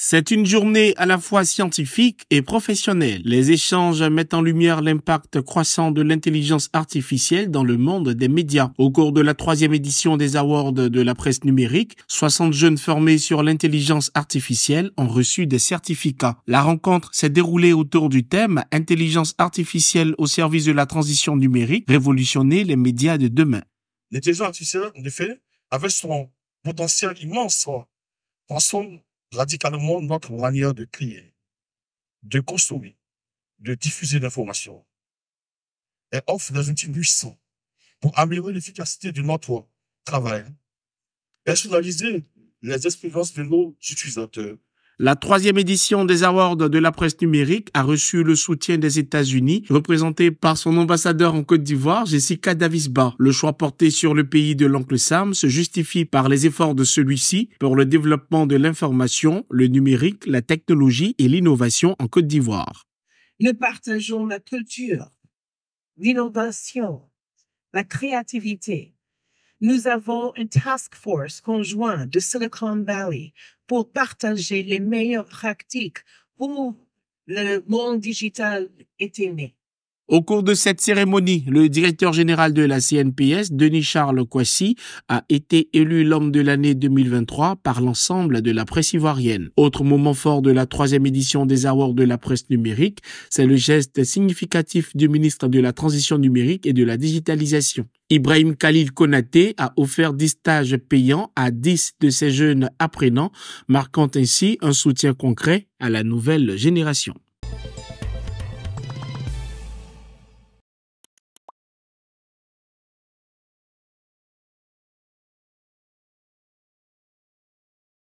C'est une journée à la fois scientifique et professionnelle. Les échanges mettent en lumière l'impact croissant de l'intelligence artificielle dans le monde des médias. Au cours de la troisième édition des Awards de la presse numérique, 60 jeunes formés sur l'intelligence artificielle ont reçu des certificats. La rencontre s'est déroulée autour du thème Intelligence artificielle au service de la transition numérique, révolutionner les médias de demain. L'intelligence artificielle, en effet, avait son potentiel immense, hein radicalement notre manière de créer, de consommer, de diffuser l'information et offre des outils puissants pour améliorer l'efficacité de notre travail, personnaliser les expériences de nos utilisateurs la troisième édition des Awards de la presse numérique a reçu le soutien des États-Unis, représenté par son ambassadeur en Côte d'Ivoire, Jessica davis Le choix porté sur le pays de l'oncle Sam se justifie par les efforts de celui-ci pour le développement de l'information, le numérique, la technologie et l'innovation en Côte d'Ivoire. Nous partageons la culture, l'innovation, la créativité, nous avons une task force conjointe de Silicon Valley pour partager les meilleures pratiques où le monde digital était né. Au cours de cette cérémonie, le directeur général de la CNPS, Denis Charles Coissy, a été élu l'homme de l'année 2023 par l'ensemble de la presse ivoirienne. Autre moment fort de la troisième édition des Awards de la presse numérique, c'est le geste significatif du ministre de la Transition numérique et de la digitalisation. Ibrahim Khalil Konaté a offert 10 stages payants à 10 de ses jeunes apprenants, marquant ainsi un soutien concret à la nouvelle génération.